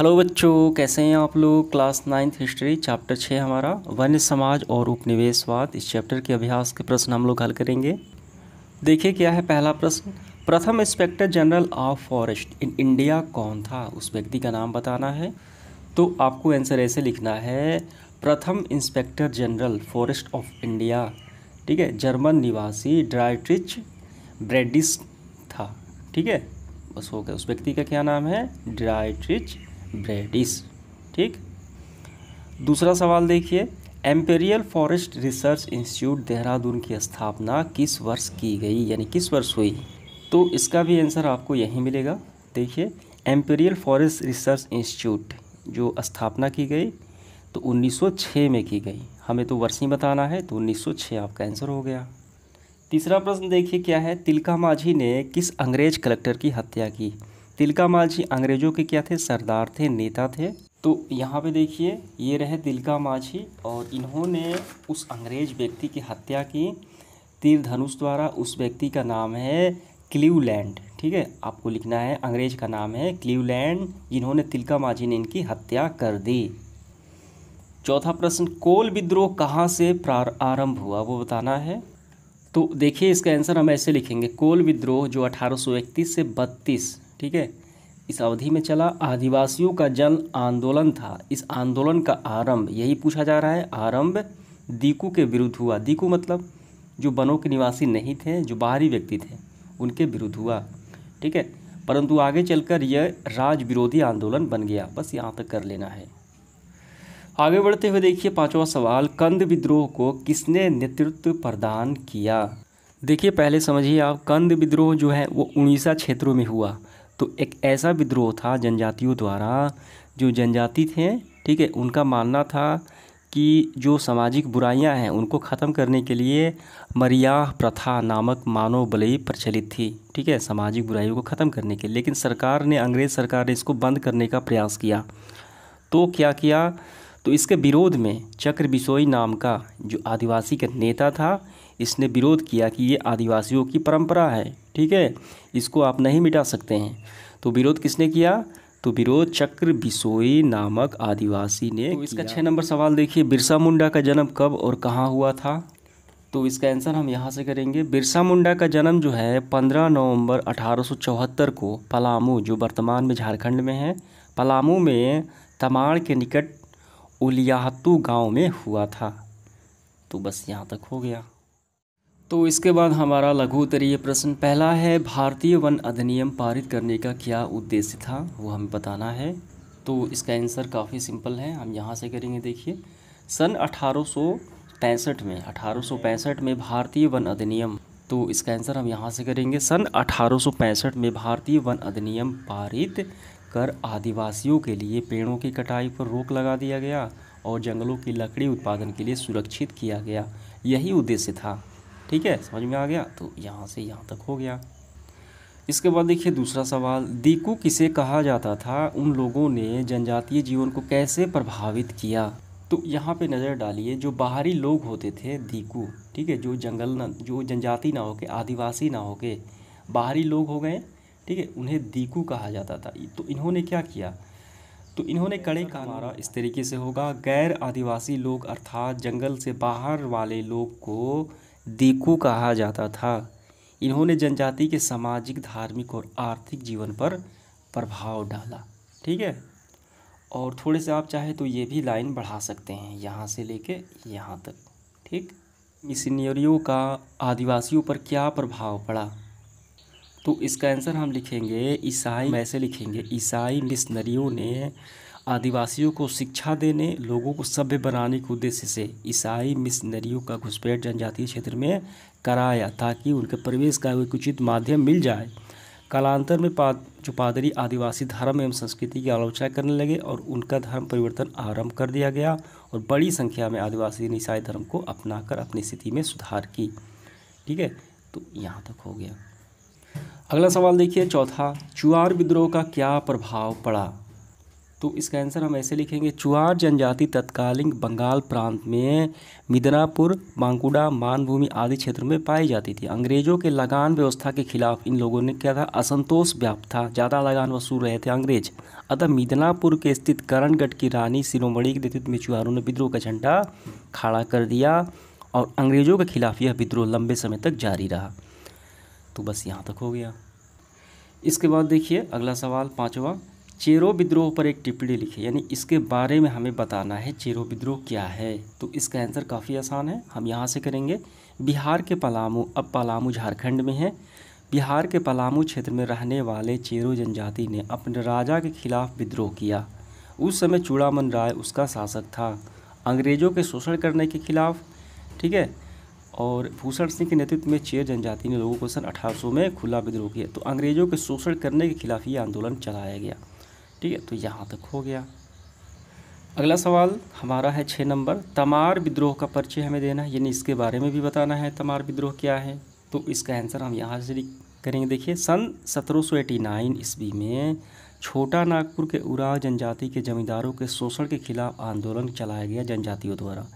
hello बच्चों कैसे हैं आप लोग क्लास नाइन्थ हिस्ट्री चैप्टर छः हमारा वन्य समाज और उपनिवेशवाद इस चैप्टर के अभ्यास के प्रश्न हम लोग हल करेंगे देखिए क्या है पहला प्रश्न प्रथम inspector general of forest in India कौन था उस व्यक्ति का नाम बताना है तो आपको आंसर ऐसे लिखना है प्रथम inspector general forest of India ठीक है जर्मन निवासी ड्राइट्रिच ब्रेडिस था ठीक है बस हो गया उस व्यक्ति का क्या नाम है ड्राइट्रिच ब्रेडिस ठीक दूसरा सवाल देखिए imperial forest research institute Dehradun की स्थापना किस वर्ष की गई यानी किस वर्ष हुई तो इसका भी आंसर आपको यहीं मिलेगा देखिए एम्पेरियल फॉरेस्ट रिसर्च इंस्टीट्यूट जो स्थापना की गई तो 1906 में की गई हमें तो वर्ष ही बताना है तो 1906 आपका आंसर हो गया तीसरा प्रश्न देखिए क्या है तिलका माझी ने किस अंग्रेज कलेक्टर की हत्या की तिलकामाल जी अंग्रेज़ों के क्या थे सरदार थे नेता थे तो यहाँ पे देखिए ये रहे तिलका माझी और इन्होंने उस अंग्रेज व्यक्ति की हत्या की तीर धनुष द्वारा उस व्यक्ति का नाम है क्लीवलैंड ठीक है आपको लिखना है अंग्रेज का नाम है क्लीवलैंड जिन्होंने तिलका माझी ने इनकी हत्या कर दी चौथा प्रश्न कोल विद्रोह कहाँ से प्रारंभ हुआ वो बताना है तो देखिए इसका आंसर हम ऐसे लिखेंगे कोल विद्रोह जो अठारह से बत्तीस ठीक है इस अवधि में चला आदिवासियों का जन आंदोलन था इस आंदोलन का आरंभ यही पूछा जा रहा है आरंभ दीकू के विरुद्ध हुआ दीकू मतलब जो बनों के निवासी नहीं थे जो बाहरी व्यक्ति थे उनके विरुद्ध हुआ ठीक है परंतु आगे चलकर यह राज विरोधी आंदोलन बन गया बस यहाँ तक कर लेना है आगे बढ़ते हुए देखिए पांचवा सवाल कंद विद्रोह को किसने नेतृत्व प्रदान किया देखिए पहले समझिए आप कंद विद्रोह जो है वो उड़ीसा क्षेत्रों में हुआ तो एक ऐसा विद्रोह था जनजातियों द्वारा जो जनजाति थे ठीक है उनका मानना था कि जो सामाजिक बुराइयां हैं उनको ख़त्म करने के लिए मरियाह प्रथा नामक मानव बलई प्रचलित थी ठीक है सामाजिक बुराइयों को ख़त्म करने के लिए लेकिन सरकार ने अंग्रेज़ सरकार ने इसको बंद करने का प्रयास किया तो क्या किया तो इसके विरोध में चक्र बिसोई नाम का जो आदिवासी का नेता था इसने विरोध किया कि ये आदिवासियों की परंपरा है ठीक है इसको आप नहीं मिटा सकते हैं तो विरोध किसने किया तो विरोध चक्र बिसोई नामक आदिवासी ने तो इसका छः नंबर सवाल देखिए बिरसा मुंडा का जन्म कब और कहाँ हुआ था तो इसका आंसर हम यहाँ से करेंगे बिरसा मुंडा का जन्म जो है 15 नवंबर 1874 को पलामू जो वर्तमान में झारखंड में है पलामू में तमाड़ के निकट उलियातू गांव में हुआ था तो बस यहाँ तक हो गया तो इसके बाद हमारा लघु उत्तरीय प्रश्न पहला है भारतीय वन अधिनियम पारित करने का क्या उद्देश्य था वो हमें बताना है तो इसका आंसर काफ़ी सिंपल है हम यहाँ से करेंगे देखिए सन अठारह में अठारह में भारतीय वन अधिनियम तो इसका आंसर हम यहाँ से करेंगे सन अठारह में भारतीय वन अधिनियम पारित कर आदिवासियों के लिए पेड़ों की कटाई पर रोक लगा दिया गया और जंगलों की लकड़ी उत्पादन के लिए सुरक्षित किया गया यही उद्देश्य था ठीक है समझ में आ गया तो यहाँ से यहाँ तक हो गया इसके बाद देखिए दूसरा सवाल दीकू किसे कहा जाता था उन लोगों ने जनजातीय जीवन को कैसे प्रभावित किया तो यहाँ पे नज़र डालिए जो बाहरी लोग होते थे दीकू ठीक है जो जंगल न जो जनजाति ना हो के आदिवासी ना हो के बाहरी लोग हो गए ठीक है उन्हें दीकू कहा जाता था तो इन्होंने क्या किया तो इन्होंने कड़े का हमारा इस तरीके से होगा गैर आदिवासी लोग अर्थात जंगल से बाहर वाले लोग को दीकू कहा जाता था इन्होंने जनजाति के सामाजिक धार्मिक और आर्थिक जीवन पर प्रभाव डाला ठीक है और थोड़े से आप चाहे तो ये भी लाइन बढ़ा सकते हैं यहाँ से लेके यहाँ तक ठीक मिशनरियों का आदिवासियों पर क्या प्रभाव पड़ा तो इसका आंसर हम लिखेंगे ईसाई वैसे लिखेंगे ईसाई मिशनरियों ने आदिवासियों को शिक्षा देने लोगों को सभ्य बनाने के उद्देश्य से ईसाई मिशनरियों का घुसपैठ जनजातीय क्षेत्र में कराया ताकि उनके प्रवेश का एक उचित माध्यम मिल जाए कालांतर में पा जो पादरी आदिवासी धर्म एवं संस्कृति की आलोचना करने लगे और उनका धर्म परिवर्तन आरंभ कर दिया गया और बड़ी संख्या में आदिवासी ने ईसाई धर्म को अपनाकर अपनी स्थिति में सुधार की ठीक है तो यहाँ तक हो गया अगला सवाल देखिए चौथा चुआर विद्रोह का क्या प्रभाव पड़ा तो इसका आंसर हम ऐसे लिखेंगे चुआर जनजाति तत्कालीन बंगाल प्रांत में मिदनापुर बांकुड़ा मानभूमि आदि क्षेत्र में पाई जाती थी अंग्रेजों के लगान व्यवस्था के खिलाफ इन लोगों ने क्या था असंतोष व्याप्त था ज़्यादा लगान वसूल रहे थे अंग्रेज अतः मिदनापुर के स्थित करणगढ़ की रानी सिरोमणि के नेतृत्व में चुहारों ने विद्रोह का झंडा खड़ा कर दिया और अंग्रेज़ों के खिलाफ यह विद्रोह लंबे समय तक जारी रहा तो बस यहाँ तक हो गया इसके बाद देखिए अगला सवाल पाँचवा चेरो विद्रोह पर एक टिप्पणी लिखी यानी इसके बारे में हमें बताना है चेरो विद्रोह क्या है तो इसका आंसर काफ़ी आसान है हम यहाँ से करेंगे बिहार के पलामू अब पलामू झारखंड में है बिहार के पलामू क्षेत्र में रहने वाले चेरो जनजाति ने अपने राजा के खिलाफ विद्रोह किया उस समय चूड़ामन राय उसका शासक था अंग्रेज़ों के शोषण करने के खिलाफ ठीक है और भूषण सिंह के नेतृत्व में चेर जनजाति ने लोगों को सन 1800 में खुला विद्रोह किया तो अंग्रेज़ों के शोषण करने के खिलाफ ये आंदोलन चलाया गया ठीक है तो यहाँ तक हो गया अगला सवाल हमारा है छः नंबर तमार विद्रोह का परिचय हमें देना है यानी इसके बारे में भी बताना है तमार विद्रोह क्या है तो इसका आंसर हम यहाँ से करेंगे देखिए सन 1789 ईस्वी में छोटा नागपुर के उराव जनजाति के जमींदारों के शोषण के खिलाफ आंदोलन चलाया गया जनजातियों द्वारा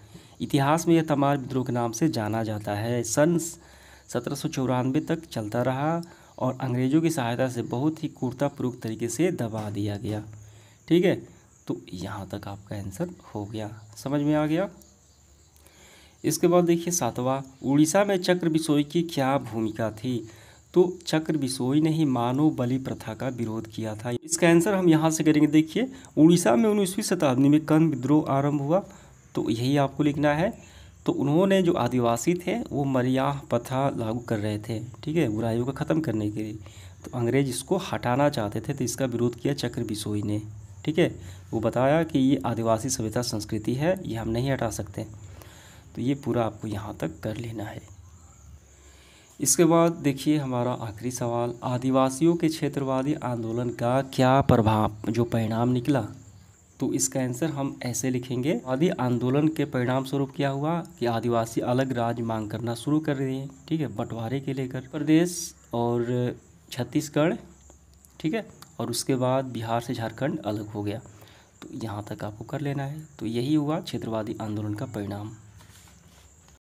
इतिहास में यह तमार विद्रोह के नाम से जाना जाता है सन सत्रह तक चलता रहा और अंग्रेज़ों की सहायता से बहुत ही कुर्तापूर्वक तरीके से दबा दिया गया ठीक है तो यहाँ तक आपका आंसर हो गया समझ में आ गया इसके बाद देखिए सातवां उड़ीसा में चक्र बिसोई की क्या भूमिका थी तो चक्र बिसोई ने ही मानव बलि प्रथा का विरोध किया था इसका आंसर हम यहाँ से करेंगे देखिए उड़ीसा में उन्नीसवीं शताब्दी में कन विद्रोह आरंभ हुआ तो यही आपको लिखना है तो उन्होंने जो आदिवासी थे वो मरियाह प्रथा लागू कर रहे थे ठीक है बुराइयों को ख़त्म करने के लिए तो अंग्रेज इसको हटाना चाहते थे तो इसका विरोध किया चक्र बिसोई ने ठीक है वो बताया कि ये आदिवासी सभ्यता संस्कृति है ये हम नहीं हटा सकते तो ये पूरा आपको यहाँ तक कर लेना है इसके बाद देखिए हमारा आखिरी सवाल आदिवासियों के क्षेत्रवादी आंदोलन का क्या प्रभाव जो परिणाम निकला तो इसका आंसर हम ऐसे लिखेंगे आदि आंदोलन के परिणाम स्वरूप क्या हुआ कि आदिवासी अलग राज्य मांग करना शुरू कर दिए ठीक है बंटवारे के लेकर प्रदेश और छत्तीसगढ़ ठीक है और उसके बाद बिहार से झारखंड अलग हो गया तो यहाँ तक आपको कर लेना है तो यही हुआ क्षेत्रवादी आंदोलन का परिणाम